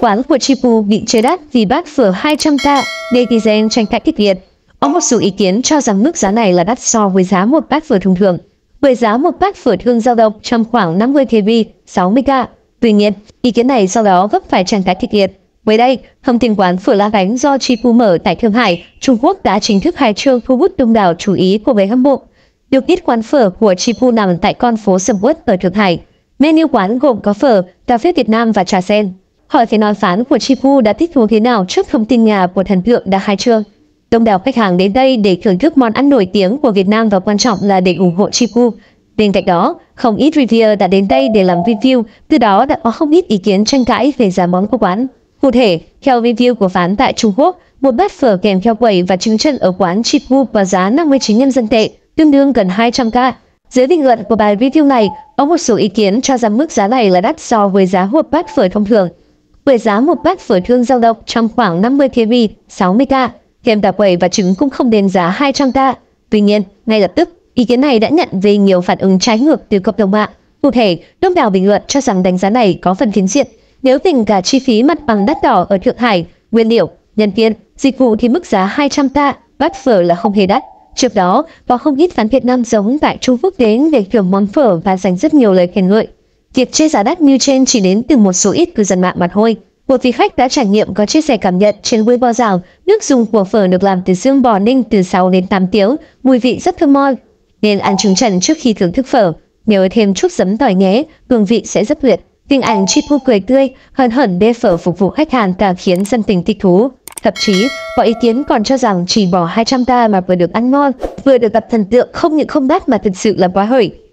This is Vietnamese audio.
Quán của Chipu bị chơi đắt vì bát phở 200 tạ, netizen tranh cãi kịch liệt. Có một số ý kiến cho rằng mức giá này là đắt so với giá một bát phở thông thường. Với giá một bát phở thường dao động trong khoảng 50 kb, 60 k. Tuy nhiên, ý kiến này sau đó vấp phải tranh cãi kịch liệt. Mới đây, thông tin quán phở lá bánh do Chipu mở tại Thượng Hải, Trung Quốc đã chính thức khai trương thu hút đông đảo chú ý của người hâm mộ. Được biết quán phở của Chipu nằm tại con phố Sầm Uất ở Thượng Hải. Menu quán gồm có phở, cà phê Việt Nam và trà sen. Hỏi về nói phán của Chipu đã thích thú thế nào trước thông tin nhà của thần tượng đã khai trương. Đông đảo khách hàng đến đây để thưởng thức món ăn nổi tiếng của Việt Nam và quan trọng là để ủng hộ Chipu. Bên cạnh đó, không ít reviewer đã đến đây để làm review, từ đó đã có không ít ý kiến tranh cãi về giá món của quán. Cụ thể, theo review của phán tại Trung Quốc, một bát phở kèm theo quẩy và trứng chân ở quán Chipu có giá 59 nhân dân tệ, tương đương gần 200 k. Dưới bình luận của bài review này, có một số ý kiến cho rằng mức giá này là đắt so với giá hộp bát phở thông thường với giá một bát phở thương dao động trong khoảng 50 kb, 60k, thêm tạp quẩy và trứng cũng không đến giá 200k. Tuy nhiên, ngay lập tức, ý kiến này đã nhận về nhiều phản ứng trái ngược từ cộng đồng mạng. Cụ thể, đông đảo bình luận cho rằng đánh giá này có phần phiến diện. Nếu tính cả chi phí mặt bằng đắt đỏ ở Thượng Hải, nguyên liệu, nhân viên, dịch vụ thì mức giá 200 ta, bát phở là không hề đắt. Trước đó, có không ít phán Việt Nam giống tại Trung Quốc đến về thưởng món phở và dành rất nhiều lời khen ngợi. Việc chia giá đắt như trên chỉ đến từ một số ít cư dân mạng mà thôi. Một vị khách đã trải nghiệm có chia sẻ cảm nhận trên Weibo rằng nước dùng của phở được làm từ xương bò ninh từ 6 đến 8 tiếng, mùi vị rất thơm ngon, nên ăn trứng trần trước khi thưởng thức phở. nhớ thêm chút giấm tỏi nhé, hương vị sẽ rất tuyệt. Hình ảnh Chipu cười tươi, hân hẩn bê phở phục vụ khách hàng càng khiến dân tình thích thú. Thậm chí, có ý kiến còn cho rằng chỉ bỏ 200 ta mà vừa được ăn ngon, vừa được gặp thần tượng không những không đắt mà thực sự là quá hời.